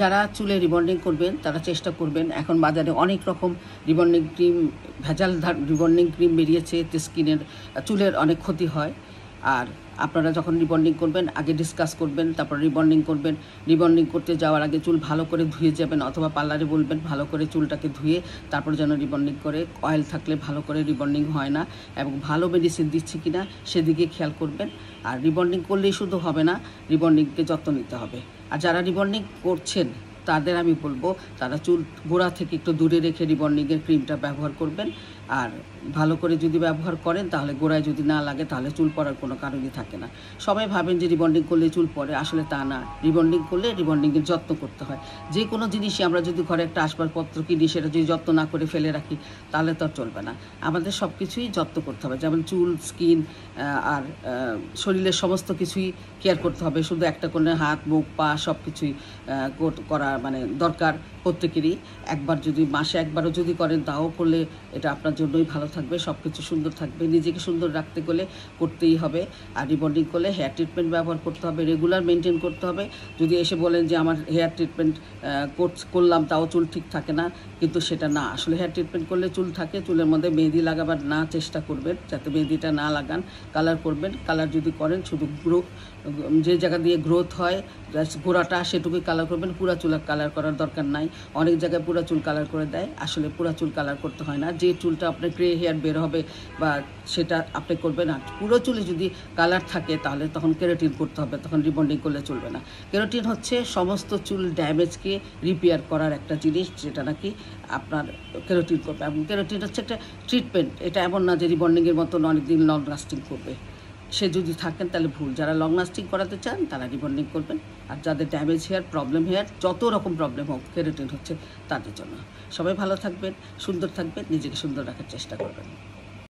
যারা চুলে রিবন্ডিং করবেন তারা চেষ্টা করবেন এখন বাজারে অনেক রকম রিবন্ডিং ক্রিম ভেজাল রিবন্ডিং ক্রিম বেরিয়েছে স্কিনের চুলের অনেক ক্ষতি হয় আর আপনারা যখন রিবন্ডিং করবেন আগে ডিসকাস করবেন তারপর রিবন্ডিং করবেন রিবন্ডিং করতে যাওয়ার আগে চুল ভালো করে ধুয়ে যাবেন অথবা পার্লারে বলবেন ভালো করে চুলটাকে ধুয়ে তারপর যেন রিবন্ডিং করে অয়েল থাকলে ভালো করে রিবন্ডিং হয় না এবং ভালো মেডিসিন দিচ্ছে কি না সেদিকে খেয়াল করবেন আর রিবন্ডিং করলেই শুধু হবে না রিবন্ডিংকে যত্ন নিতে হবে আর যারা রিবন্ডিং করছেন তাদের আমি বলবো তারা চুল গোড়া থেকে একটু দূরে রেখে রিবন্ডিংয়ের ক্রিমটা ব্যবহার করবেন আর ভালো করে যদি ব্যবহার করেন তাহলে গোড়ায় যদি না লাগে তাহলে চুল পড়ার কোনো কারণই থাকে না সবাই ভাবেন যে রিবন্ডিং করলে চুল পড়ে আসলে তা না রিবন্ডিং করলে রিবন্ডিংয়ের যত্ন করতে হয় যে কোনো জিনিসই আমরা যদি ঘরে একটা আসবাবপত্র কিনি সেটা যদি যত্ন না করে ফেলে রাখি তাহলে তো চলবে না আমাদের সব কিছুই যত্ন করতে হবে যেমন চুল স্কিন আর শরীরের সমস্ত কিছুই কেয়ার করতে হবে শুধু একটা কোনো হাত মুখ পা সব কিছুই করা মানে দরকার প্রত্যেকেরই একবার যদি মাসে একবারও যদি করেন তাও করলে এটা আপনার জন্যই ভালো থাকবে সব কিছু সুন্দর থাকবে নিজেকে সুন্দর রাখতে গেলে করতেই হবে আর রিবন্ডিং করলে হেয়ার ট্রিটমেন্ট ব্যবহার করতে হবে রেগুলার মেনটেন করতে হবে যদি এসে বলেন যে আমার হেয়ার ট্রিটমেন্ট করলাম তাও চুল ঠিক থাকে না কিন্তু সেটা না আসলে হেয়ার ট্রিটমেন্ট করলে চুল থাকে চুলের মধ্যে মেহেদি লাগাবার না চেষ্টা করবেন যাতে মেহেদিটা না লাগান কালার করবেন কালার যদি করেন শুধু গ্রো যে জায়গা দিয়ে গ্রোথ হয় গোড়াটা সেটুকুই কালার করবেন পুরা চুল কালার করার দরকার নাই অনেক জায়গায় পুরা চুল কালার করে দেয় আসলে পুরা চুল কালার করতে হয় না যে চুলটা আপনার গ্রে হেয়ার বের হবে বা সেটা আপনি করবেন না পুরো চুলে যদি কালার থাকে তাহলে তখন কেরোটিন করতে হবে তখন রিবন্ডিং করলে চলবে না কেরোটিন হচ্ছে সমস্ত চুল ড্যামেজকে রিপেয়ার করার একটা জিনিস যেটা নাকি আপনার কেরোটিন করবে এবং কেরোটিন হচ্ছে একটা ট্রিটমেন্ট এটা এমন না যে রিবন্ডিংয়ের মতন অনেকদিন লং লাস্টিং করবে সে যদি থাকেন তাহলে ভুল যারা লং লাস্টিং করাতে চান তারা রিবন্ডিং করবেন আর যাদের ড্যামেজ হেয়ার প্রবলেম হেয়ার যত রকম প্রবলেম হোক কেরাটিন হচ্ছে তাদের জন্য সবাই ভালো থাকবেন সুন্দর থাকবেন নিজেকে সুন্দর রাখার চেষ্টা করবেন